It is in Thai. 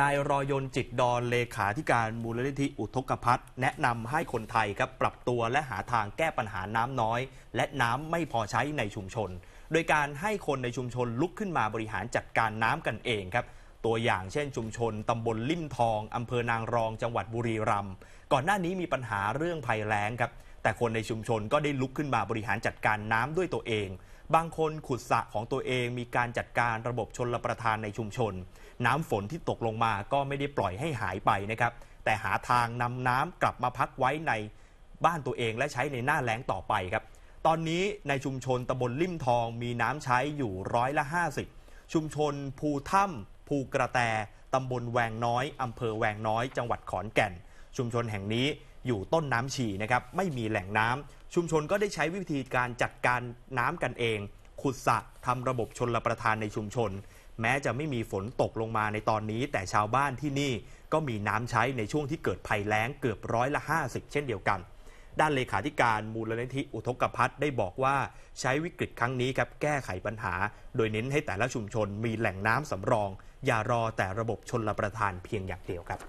นายรอยนจิตดอนเลขาธิการมูลนิธิอุทกพัฒแนะนำให้คนไทยครับปรับตัวและหาทางแก้ปัญหาน้ำน้อย และน้ำไม่พอใช้ในชุมชน โดยการให้คนในชุมชนลุกขึ้นมาบริหารจัดการน้ำกันเองครับ ตัวอย่างเช่นชุมชนตำบลลิ่มทองอำเภอนางรองจังหวัดบุรีรัมย์ก่อนหน้านี้มีปัญหาเรื่องภัยแล้งครับแต่คนในชุมชนก็ได้ลุกขึ้นมาบริหารจัดการน้ำด้วยตัวเองบางคนขุดสระของตัวเองมีการจัดการระบบชนละประทานในชุมชน น้ำฝนที่ตกลงมาก็ไม่ได้ปล่อยให้หายไปนะครับ แต่หาทางนำน้ำกลับมาพักไว้ในบ้านตัวเองและใช้ในหน้าแล้งต่อไปครับตอนนี้ในชุมชนตำบลลิ่มทองมีน้ำใช้อยู่ร้อยละ 50 ชุมชน ภูถ้ำภูกระแตตำบลแวงน้อยอำเภอแวงน้อยจังหวัดขอนแก่น ชุมชนแห่งนี้อยู่ต้นน้ำฉี่นะครับไม่มีแหล่งน้ำชุมชนก็ได้ใช้วิธีการจัดการน้ำกันเอง ขุดสระทำระบบชนละประทานในชุมชน แม้จะไม่มีฝนตกลงมาในตอนนี้แต่ชาวบ้านที่นี่ก็มีน้ำใช้ในช่วงที่เกิดภัยแล้งเกือบร้อยละ50เช่นเดียวกัน ด้านเลขาธิการมูลนิธิอุทกภัทได้บอกว่าใช้วิกฤตครั้งนี้ครับแก้ไขปัญหา โดยเน้นให้แต่ละชุมชนมีแหล่งน้ำสำรอง อย่ารอแต่ระบบชนละประทานเพียงอย่างเดียวครับ